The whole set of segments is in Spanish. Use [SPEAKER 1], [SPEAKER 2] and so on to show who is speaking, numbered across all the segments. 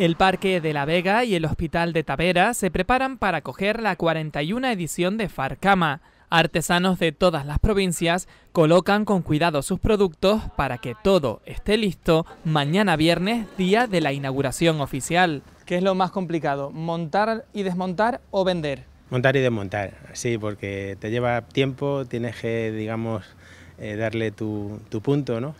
[SPEAKER 1] El Parque de la Vega y el Hospital de Tavera se preparan para coger la 41 edición de Farcama. Artesanos de todas las provincias colocan con cuidado sus productos para que todo esté listo mañana viernes, día de la inauguración oficial. ¿Qué es lo más complicado, montar y desmontar o vender?
[SPEAKER 2] Montar y desmontar, sí, porque te lleva tiempo, tienes que, digamos, eh, darle tu, tu punto, ¿no?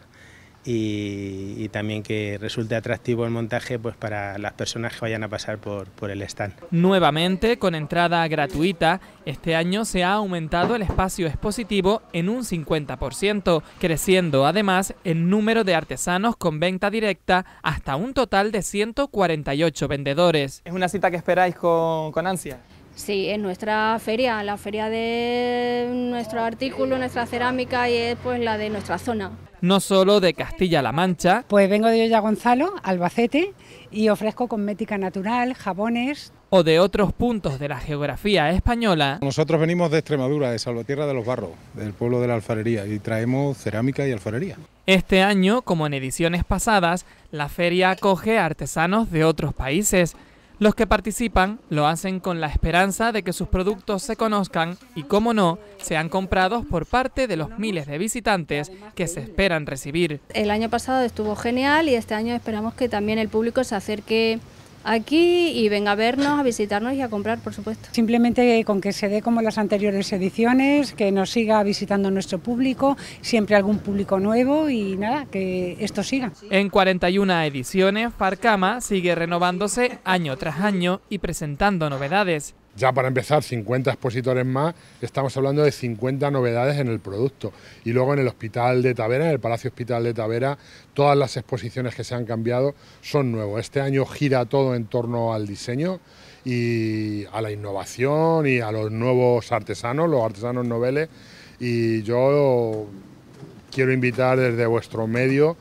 [SPEAKER 2] y, también que resulte atractivo el montaje pues para las personas que vayan a pasar por, el stand.
[SPEAKER 1] Nuevamente, con entrada gratuita, este año se ha aumentado el espacio expositivo en un 50%, creciendo además el número de artesanos con venta directa hasta un total de 148 vendedores. ¿Es una cita que esperáis con, ansia? Sí,
[SPEAKER 2] es nuestra feria, la feria de nuestro artículo, nuestra cerámica y es pues la de nuestra zona
[SPEAKER 1] no solo de Castilla-La Mancha. Pues vengo de Olla Gonzalo, Albacete, y ofrezco cosmética natural, jabones. O de otros puntos de la geografía española. Nosotros venimos de Extremadura, de Salvatierra de los Barros, del pueblo de la alfarería, y
[SPEAKER 2] traemos cerámica y alfarería.
[SPEAKER 1] Este año, como en ediciones pasadas, la feria acoge artesanos de otros países los que participan lo hacen con la esperanza de que sus productos se conozcan y, como no, sean comprados por parte de los miles de visitantes que se esperan recibir.
[SPEAKER 2] El año pasado estuvo genial y este año esperamos que también el público se acerque aquí y venga a vernos, a visitarnos y a comprar, por supuesto. Simplemente con que se dé como las anteriores ediciones, que nos siga visitando nuestro público, siempre algún público nuevo y nada, que esto siga.
[SPEAKER 1] En 41 ediciones, Farcama sigue renovándose año tras año y presentando novedades. Ya para
[SPEAKER 2] empezar, 50 expositores más, estamos hablando de 50 novedades en el producto. Y luego en el Hospital de Tavera, en el Palacio Hospital de Tavera, todas las exposiciones que se han cambiado son nuevas. Este año gira todo en torno al diseño y a la innovación y a los nuevos artesanos, los artesanos noveles. Y yo quiero invitar desde vuestro medio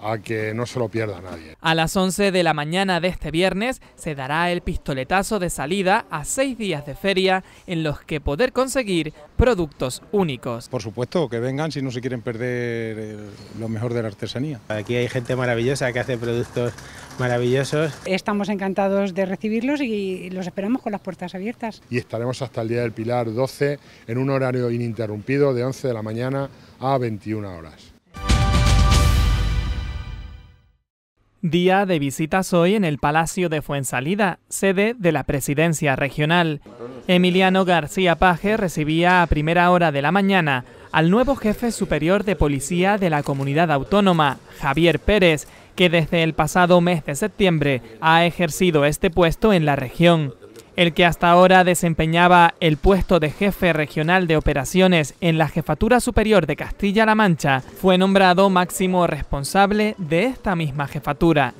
[SPEAKER 2] a que no se lo pierda nadie.
[SPEAKER 1] A las 11 de la mañana de este viernes se dará el pistoletazo de salida a seis días de feria en los que poder conseguir productos únicos. Por supuesto, que vengan si no se quieren
[SPEAKER 2] perder eh, lo mejor de la artesanía. Aquí hay gente maravillosa que hace productos maravillosos. Estamos encantados de recibirlos y los esperamos con las puertas abiertas. Y estaremos hasta el día del Pilar 12 en un horario ininterrumpido de 11 de la mañana a 21 horas.
[SPEAKER 1] Día de visitas hoy en el Palacio de Fuensalida, sede de la Presidencia Regional. Emiliano García Paje recibía a primera hora de la mañana al nuevo jefe superior de policía de la comunidad autónoma, Javier Pérez, que desde el pasado mes de septiembre ha ejercido este puesto en la región el que hasta ahora desempeñaba el puesto de jefe regional de operaciones en la Jefatura Superior de Castilla-La Mancha, fue nombrado máximo responsable de esta misma jefatura.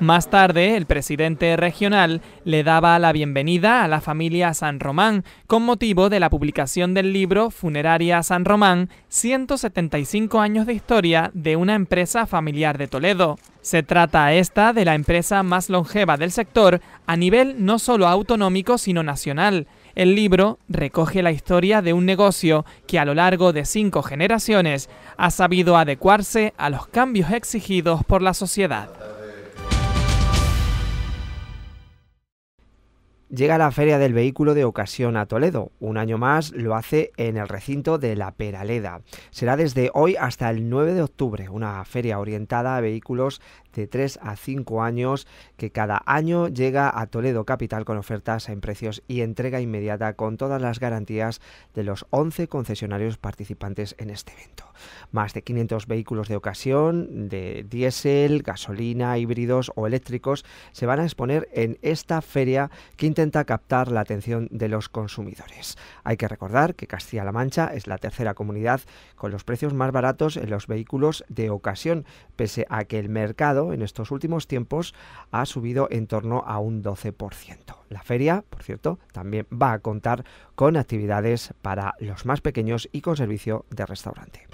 [SPEAKER 1] Más tarde, el presidente regional le daba la bienvenida a la familia San Román con motivo de la publicación del libro Funeraria San Román, 175 años de historia de una empresa familiar de Toledo. Se trata esta de la empresa más longeva del sector a nivel no solo autonómico sino nacional. El libro recoge la historia de un negocio que a lo largo de cinco generaciones ha sabido adecuarse a los cambios exigidos por la sociedad. Llega la
[SPEAKER 2] Feria del Vehículo de Ocasión a Toledo. Un año más lo hace en el recinto de La Peraleda. Será desde hoy hasta el 9 de octubre, una feria orientada a vehículos de 3 a 5 años que cada año llega a Toledo Capital con ofertas en precios y entrega inmediata con todas las garantías de los 11 concesionarios participantes en este evento. Más de 500 vehículos de ocasión, de diésel, gasolina, híbridos o eléctricos se van a exponer en esta feria que intenta captar la atención de los consumidores. Hay que recordar que Castilla-La Mancha es la tercera comunidad con los precios más baratos en los vehículos de ocasión, pese a que el mercado en estos últimos tiempos ha subido en torno a un 12%. La feria, por cierto, también va a contar con actividades para los más pequeños y con servicio de restaurante.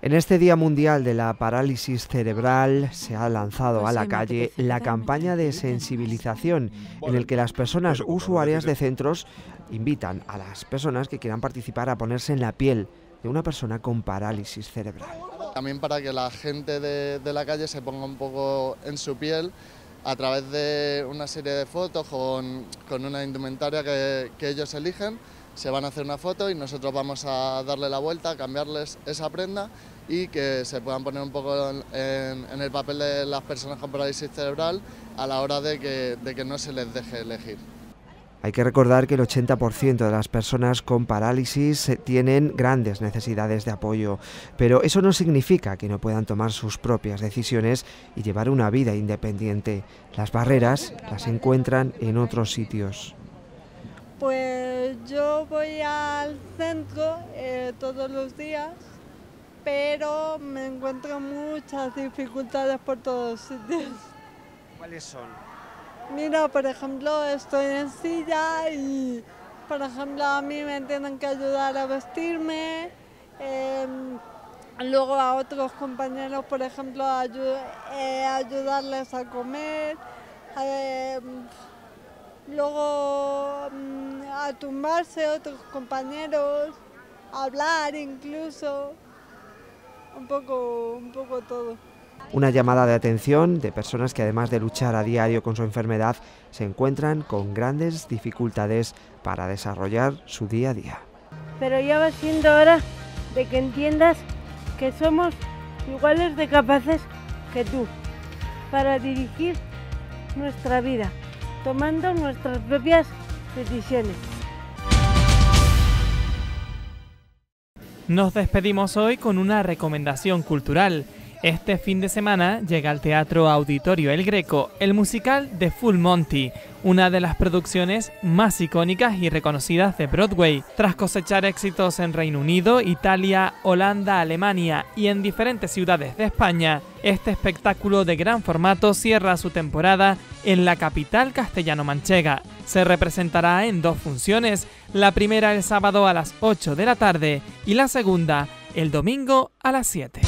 [SPEAKER 2] En este Día Mundial de la Parálisis Cerebral se ha lanzado a la calle la campaña de sensibilización en el que las personas usuarias de centros invitan a las personas que quieran participar a ponerse en la piel de una persona con parálisis cerebral.
[SPEAKER 1] También para que la gente de, la calle se ponga un poco en su piel a través de una serie de fotos con, con una indumentaria que, ellos eligen. Se van a hacer una foto y nosotros vamos a darle la vuelta, cambiarles esa prenda y que se puedan poner un poco en, el papel de las personas con parálisis cerebral a la hora de que no se les deje elegir.
[SPEAKER 2] Hay que recordar que el 80% de las personas con parálisis eh, tienen grandes necesidades de apoyo, pero eso no significa que no puedan tomar sus propias decisiones y llevar una vida independiente. Las barreras las encuentran en otros sitios. Pues yo voy al centro eh, todos los días, pero me encuentro muchas dificultades por todos sitios. ¿Cuáles son? Mira, por ejemplo, estoy en silla y, por ejemplo, a mí me tienen que ayudar a vestirme. Em, luego a otros compañeros, por ejemplo, a eh, ayudarles a comer. Em, luego mm, a tumbarse otros compañeros, hablar incluso. Un poco, un poco todo. Una llamada de atención de personas que además de luchar a diario con su enfermedad, se encuentran con grandes dificultades para desarrollar su día a día. Pero ya va siendo hora de que entiendas que somos iguales de capaces que tú para dirigir nuestra vida, tomando nuestras propias decisiones.
[SPEAKER 1] Nos despedimos hoy con una recomendación cultural. Este fin de semana llega al Teatro Auditorio El Greco el musical de Full Monty, una de las producciones más icónicas y reconocidas de Broadway. Tras cosechar éxitos en Reino Unido, Italia, Holanda, Alemania y en diferentes ciudades de España, este espectáculo de gran formato cierra su temporada en la capital castellano-manchega. Se representará en dos funciones, la primera el sábado a las 8 de la tarde y la segunda el domingo a las 7.